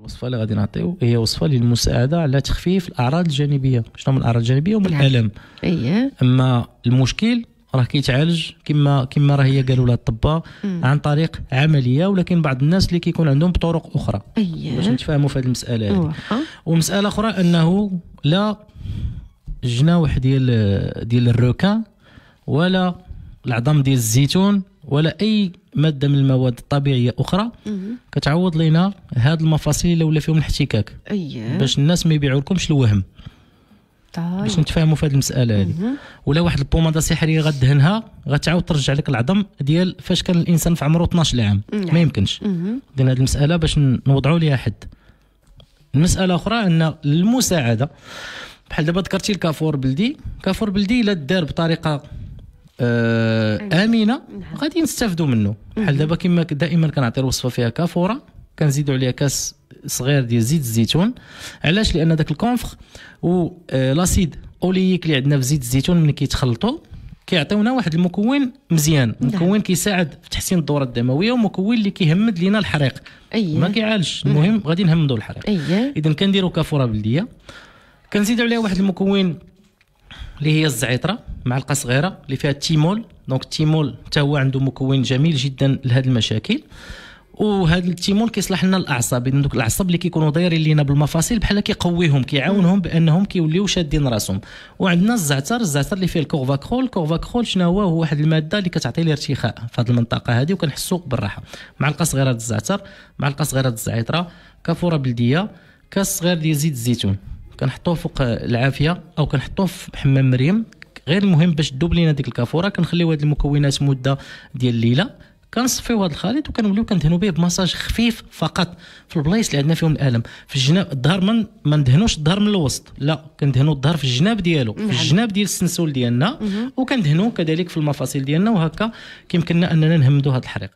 الوصفه اللي غادي نعطيو هي وصفه للمساعده على تخفيف الاعراض الجانبيه شنو من الاعراض الجانبيه ومن الالم اييه اما المشكل راه كيتعالج كما كما راه هي قالوا لها الطباء عن طريق عمليه ولكن بعض الناس اللي كيكون عندهم بطرق اخرى أيه. باش نتفاهموا في هذه المساله هذه ومساله اخرى انه لا جناوح ديال ديال الروكان ولا العظم ديال الزيتون ولا اي ماده من المواد الطبيعيه اخرى كتعوض لينا هاد المفاصل اللي ولا فيهم الاحتكاك أيه. باش الناس ما يبيعوا لكمش الوهم طيب. باش نتفاهموا في هذه المساله هذه ولا واحد البوماده سحريه غدهنها غتعاود ترجع لك العظم ديال فاش كان الانسان في عمره 12 عام نعم. ما يمكنش اذا هذه المساله باش نوضعوا ليها حد المساله اخرى ان المساعده بحال دابا ذكرتي الكافور بلدي كافور بلدي الا دار بطريقه آه، امنه غادي نستافدوا منه بحال دابا كما دائما كنعطي الوصفه فيها كافوره كنزيدوا عليها كاس صغير ديال زيت الزيتون علاش لان داك الكونفخ و آه، لاسيد اوليك اللي عندنا في زيت الزيتون ملي كيتخلطوا كيعطيونا واحد المكون مزيان نعم. مكون كيساعد في تحسين الدوره الدمويه ومكون اللي كيهمد لينا الحريق أيه. ما كيعالجش المهم غادي نهمدوا الحريق أيه. اذا كنديروا كافوره بلديه كنزيدوا عليها واحد المكون اللي هي الزعيطره معلقه صغيره اللي فيها التيمول دونك التيمول حتى هو عنده مكون جميل جدا لهاد المشاكل وهذا التيمون كيصلح لنا الاعصاب لان دوك الاعصاب اللي كيكونوا دايرين لينا بالمفاصل بحال كيقويهم كيعاونهم بانهم كيوليو شادين راسهم وعندنا الزعتر الزعتر اللي فيه الكوفاكرول الكوفاكرول شنو هو هو واحد الماده اللي كتعطي الارتخاء في هذه المنطقه هذه وكنحسوا بالراحه معلقه صغيره ديال الزعتر معلقه صغيره ديال الزعتره كافوره بلديه كاس صغير ديال زيت الزيتون كنحطوه فوق العافيه او كنحطوه في حمام مريم غير المهم باش دوب لينا ديك الكافوره كنخليو هاد المكونات مده ديال الليله كنصفيو هذا الخليط وكنوليو كندهنو به بمساج خفيف فقط في البلايص اللي عندنا فيهم الالم في الجناب الظهر ما ندهنوش الظهر من الوسط لا كندهنو الظهر في الجناب ديالو في الجناب ديال السنسول ديالنا وكندهنو كذلك في المفاصل ديالنا وهكا كيمكننا اننا نهمدو هذا الحريق